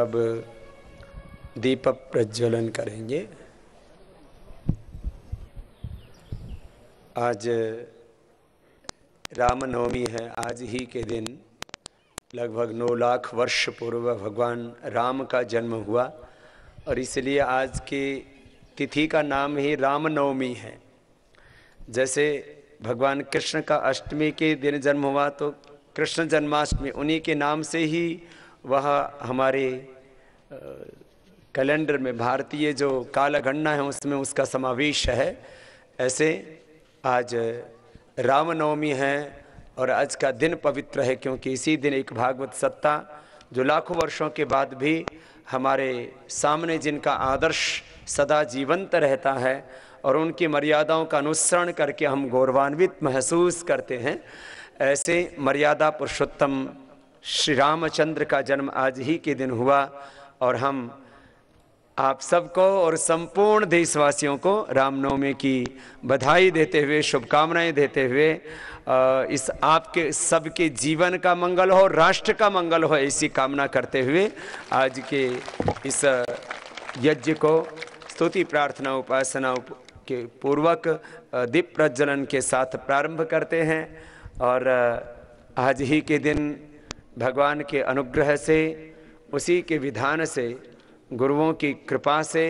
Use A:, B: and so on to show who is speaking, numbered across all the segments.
A: अब दीप प्रज्वलन करेंगे आज रामनवमी है आज ही के दिन लगभग नौ लाख वर्ष पूर्व भगवान राम का जन्म हुआ और इसलिए आज की तिथि का नाम ही रामनवमी है जैसे भगवान कृष्ण का अष्टमी के दिन जन्म हुआ तो कृष्ण जन्माष्टमी उन्हीं के नाम से ही वह हमारे कैलेंडर में भारतीय जो कालगणना है उसमें उसका समावेश है ऐसे आज रामनवमी है और आज का दिन पवित्र है क्योंकि इसी दिन एक भागवत सत्ता जो लाखों वर्षों के बाद भी हमारे सामने जिनका आदर्श सदा जीवंत रहता है और उनकी मर्यादाओं का अनुसरण करके हम गौरवान्वित महसूस करते हैं ऐसे मर्यादा पुरुषोत्तम श्री रामचंद्र का जन्म आज ही के दिन हुआ और हम आप सबको और संपूर्ण देशवासियों को रामनवमी की बधाई देते हुए शुभकामनाएं देते हुए इस आपके सबके जीवन का मंगल हो राष्ट्र का मंगल हो ऐसी कामना करते हुए आज के इस यज्ञ को स्तुति प्रार्थना उपासना के पूर्वक दीप प्रज्वलन के साथ प्रारंभ करते हैं और आज ही के दिन भगवान के अनुग्रह से उसी के विधान से गुरुओं की कृपा से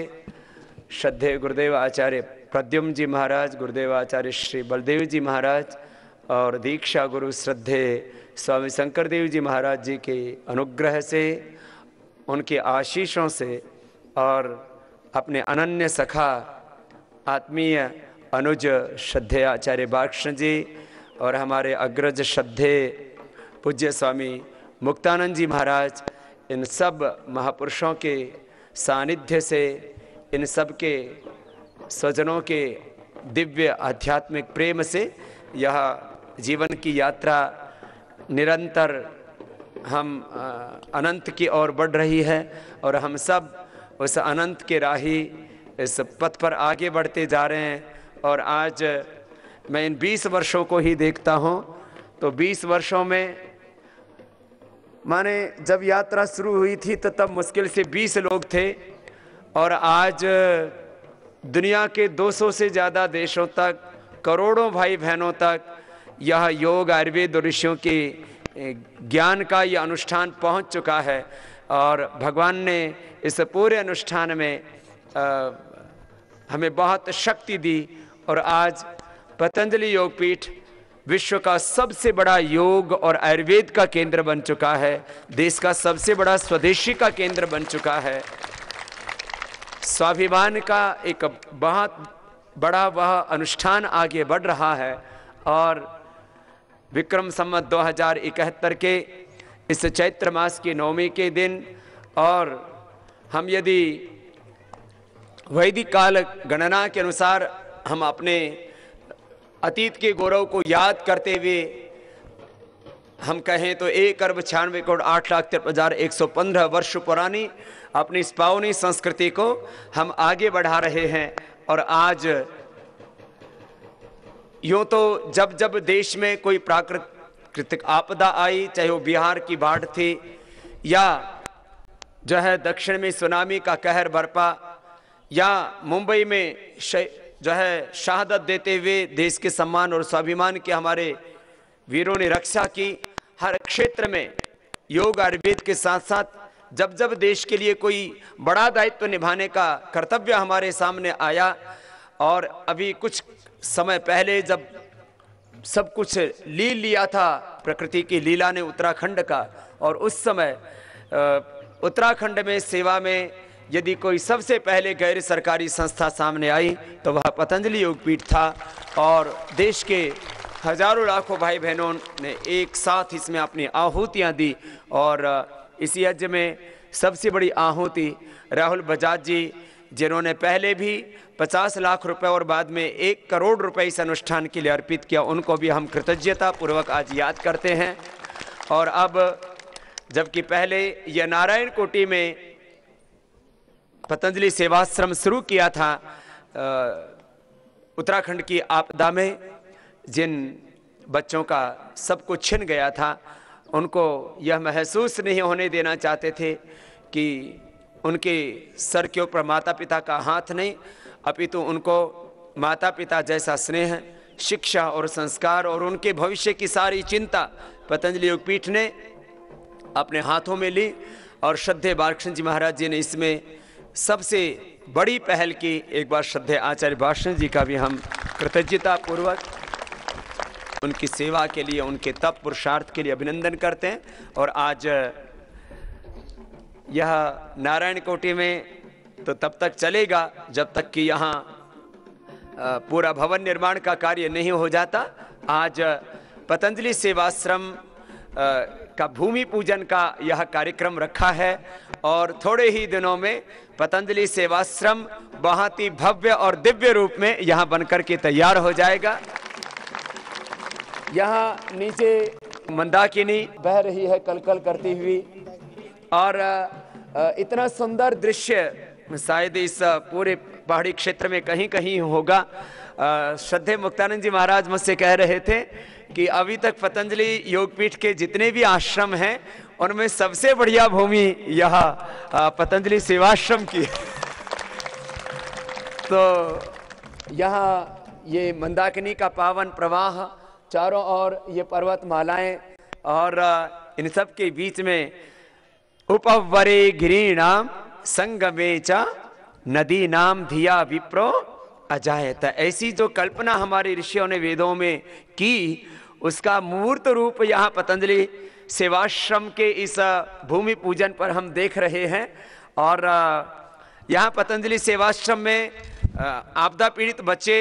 A: श्रद्धे गुरुदेव आचार्य प्रद्युम जी महाराज गुरुदेव आचार्य श्री बलदेव जी महाराज और दीक्षा गुरु श्रद्धे स्वामी शंकर देव जी महाराज जी के अनुग्रह से उनके आशीषों से और अपने अनन्य सखा आत्मीय अनुज श्रद्धे आचार्य बाक्ष जी और हमारे अग्रज श्रद्धे पूज्य स्वामी मुक्तानंद जी महाराज इन सब महापुरुषों के सानिध्य से इन सब के स्वजनों के दिव्य आध्यात्मिक प्रेम से यह जीवन की यात्रा निरंतर हम अनंत की ओर बढ़ रही है और हम सब उस अनंत के राही इस पथ पर आगे बढ़ते जा रहे हैं और आज मैं इन 20 वर्षों को ही देखता हूँ तो 20 वर्षों में माने जब यात्रा शुरू हुई थी तो तब मुश्किल से 20 लोग थे और आज दुनिया के 200 से ज़्यादा देशों तक करोड़ों भाई बहनों तक यह योग आयुर्वेद और ऋषियों के ज्ञान का यह अनुष्ठान पहुंच चुका है और भगवान ने इस पूरे अनुष्ठान में आ, हमें बहुत शक्ति दी और आज पतंजलि योगपीठ विश्व का सबसे बड़ा योग और आयुर्वेद का केंद्र बन चुका है देश का सबसे बड़ा स्वदेशी का केंद्र बन चुका है स्वाभिमान का एक बहुत बड़ा वह अनुष्ठान आगे बढ़ रहा है और विक्रम संवत दो के इस चैत्र मास की नवमी के दिन और हम यदि वैदिक काल गणना के अनुसार हम अपने अतीत के गौरव को याद करते हुए हम कहें तो एक अरब छियानवे करोड़ आठ लाख तिरपन हजार एक सौ पंद्रह वर्ष पुरानी अपनी इस पावनी संस्कृति को हम आगे बढ़ा रहे हैं और आज यूं तो जब जब देश में कोई प्राकृतिक आपदा आई चाहे वो बिहार की बाढ़ थी या जो है दक्षिण में सुनामी का कहर बरपा या मुंबई में जो है शहादत देते हुए देश के सम्मान और स्वाभिमान के हमारे वीरों ने रक्षा की हर क्षेत्र में योग आयुर्वेद के साथ साथ जब जब देश के लिए कोई बड़ा दायित्व तो निभाने का कर्तव्य हमारे सामने आया और अभी कुछ समय पहले जब सब कुछ ली लिया था प्रकृति की लीला ने उत्तराखंड का और उस समय उत्तराखंड में सेवा में यदि कोई सबसे पहले गैर सरकारी संस्था सामने आई तो वह पतंजलि योगपीठ था और देश के हजारों लाखों भाई बहनों ने एक साथ इसमें अपनी आहूतियाँ दी और इस यज्ञ में सबसे बड़ी आहूति राहुल बजाज जी जिन्होंने पहले भी 50 लाख रुपए और बाद में एक करोड़ रुपए इस अनुष्ठान के लिए अर्पित किया उनको भी हम कृतज्ञता पूर्वक आज याद करते हैं और अब जबकि पहले यह नारायण कोटी में पतंजलि सेवाश्रम शुरू किया था उत्तराखंड की आपदा में जिन बच्चों का सब कुछ छिन गया था उनको यह महसूस नहीं होने देना चाहते थे कि उनके सर के ऊपर माता पिता का हाथ नहीं अपितु तो उनको माता पिता जैसा स्नेह शिक्षा और संस्कार और उनके भविष्य की सारी चिंता पतंजलि योगपीठ ने अपने हाथों में ली और श्रद्धे बालकृष्ण जी महाराज जी ने इसमें सबसे बड़ी पहल की एक बार श्रद्धे आचार्य भाषण जी का भी हम कृतज्ञता पूर्वक उनकी सेवा के लिए उनके तप पुरुषार्थ के लिए अभिनंदन करते हैं और आज यह नारायण कोटी में तो तब तक चलेगा जब तक कि यहाँ पूरा भवन निर्माण का कार्य नहीं हो जाता आज पतंजलि सेवाश्रम का भूमि पूजन का यह कार्यक्रम रखा है और थोड़े ही दिनों में पतंजलि सेवाश्रम बहुत ही भव्य और दिव्य रूप में यहाँ बनकर के तैयार हो जाएगा यहाँ नीचे मंदाकिनी बह रही है कलकल करती हुई और इतना सुंदर दृश्य शायद इस पूरे पहाड़ी क्षेत्र में कहीं कहीं होगा श्रद्धे मुक्तानंद जी महाराज मुझसे कह रहे थे कि अभी तक पतंजलि योगपीठ के जितने भी आश्रम हैं उनमें सबसे बढ़िया भूमि यह पतंजलि सेवाश्रम की है तो यह ये मंदाकिनी का पावन प्रवाह चारों ओर ये पर्वत मालाएं और इन सब के बीच में उपवरे नाम संगमे च नदी नाम धिया विप्रो अजायत ऐसी जो कल्पना हमारे ऋषियों ने वेदों में की उसका मूर्त रूप यहाँ पतंजलि सेवाश्रम के इस भूमि पूजन पर हम देख रहे हैं और यहाँ पतंजलि सेवाश्रम में आपदा पीड़ित बच्चे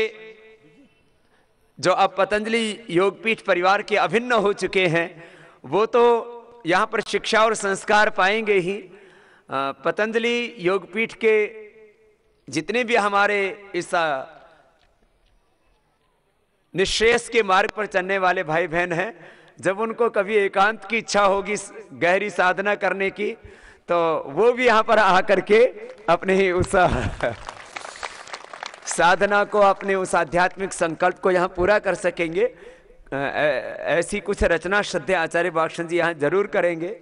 A: जो अब पतंजलि योगपीठ परिवार के अभिन्न हो चुके हैं वो तो यहाँ पर शिक्षा और संस्कार पाएंगे ही पतंजलि योगपीठ के जितने भी हमारे इस निशेष के मार्ग पर चलने वाले भाई बहन हैं जब उनको कभी एकांत की इच्छा होगी गहरी साधना करने की तो वो भी यहाँ पर आकर के अपने ही उस साधना को अपने उस आध्यात्मिक संकल्प को यहाँ पूरा कर सकेंगे ऐसी कुछ रचना श्रद्धे आचार्य बागशन जी यहाँ जरूर करेंगे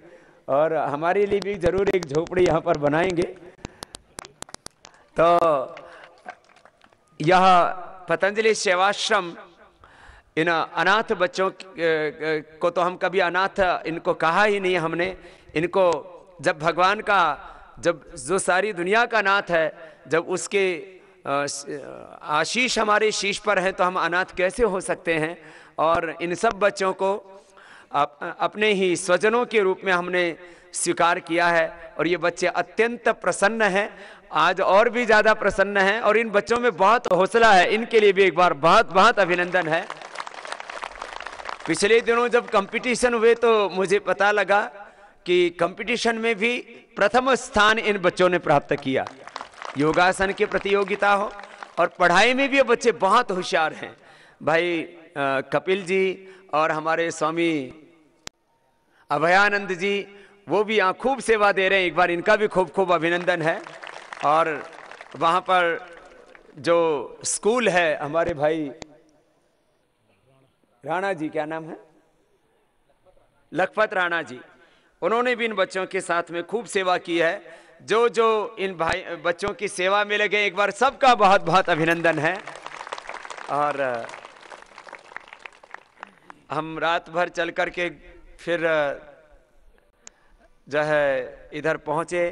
A: और हमारे लिए भी जरूर एक झोपड़ी यहाँ पर बनाएंगे तो यह पतंजलि सेवाश्रम इन अनाथ बच्चों को तो हम कभी अनाथ इनको कहा ही नहीं हमने इनको जब भगवान का जब जो सारी दुनिया का नाथ है जब उसके आशीष हमारे शीश पर है तो हम अनाथ कैसे हो सकते हैं और इन सब बच्चों को अप, अपने ही स्वजनों के रूप में हमने स्वीकार किया है और ये बच्चे अत्यंत प्रसन्न हैं आज और भी ज़्यादा प्रसन्न हैं और इन बच्चों में बहुत हौसला है इनके लिए भी एक बार बहुत बहुत अभिनंदन है पिछले दिनों जब कंपटीशन हुए तो मुझे पता लगा कि कंपटीशन में भी प्रथम स्थान इन बच्चों ने प्राप्त किया योगासन की प्रतियोगिता हो और पढ़ाई में भी ये बच्चे बहुत होशियार हैं भाई कपिल जी और हमारे स्वामी अभयानंद जी वो भी यहाँ खूब सेवा दे रहे हैं एक बार इनका भी खूब खूब अभिनंदन है और वहाँ पर जो स्कूल है हमारे भाई राणा जी क्या नाम है लखपत राणा जी उन्होंने भी इन बच्चों के साथ में खूब सेवा की है जो जो इन भाई बच्चों की सेवा में लगे एक बार सबका बहुत बहुत अभिनंदन है और हम रात भर चल कर के फिर जो है इधर पहुँचे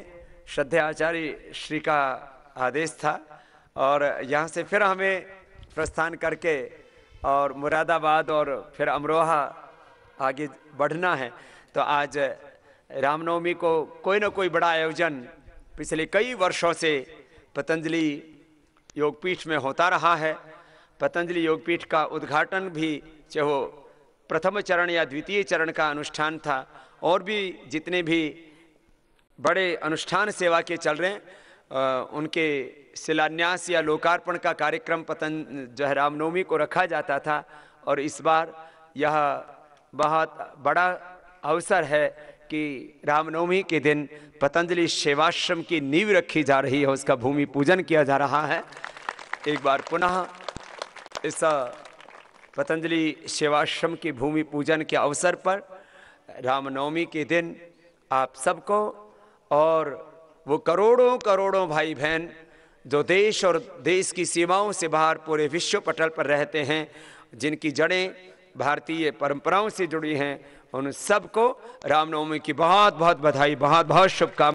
A: श्रद्धे आचार्य श्री का आदेश था और यहाँ से फिर हमें प्रस्थान करके और मुरादाबाद और फिर अमरोहा आगे बढ़ना है तो आज रामनवमी को कोई ना कोई बड़ा आयोजन पिछले कई वर्षों से पतंजलि योगपीठ में होता रहा है पतंजलि योगपीठ का उद्घाटन भी चाहे प्रथम चरण या द्वितीय चरण का अनुष्ठान था और भी जितने भी बड़े अनुष्ठान सेवा के चल रहे हैं उनके शिलान्यास या लोकार्पण का कार्यक्रम पतन जो है रामनवमी को रखा जाता था और इस बार यह बहुत बड़ा अवसर है कि रामनवमी के दिन पतंजलि सेवाश्रम की नींव रखी जा रही है उसका भूमि पूजन किया जा रहा है एक बार पुनः इस पतंजलि सेवाश्रम की भूमि पूजन के अवसर पर रामनवमी के दिन आप सबको और वो करोड़ों करोड़ों भाई बहन जो देश और देश की सीमाओं से बाहर पूरे विश्व पटल पर रहते हैं जिनकी जड़ें भारतीय परंपराओं से जुड़ी हैं उन सबको रामनवमी की बहुत बहुत बधाई बहुत बहुत शुभकामनाएं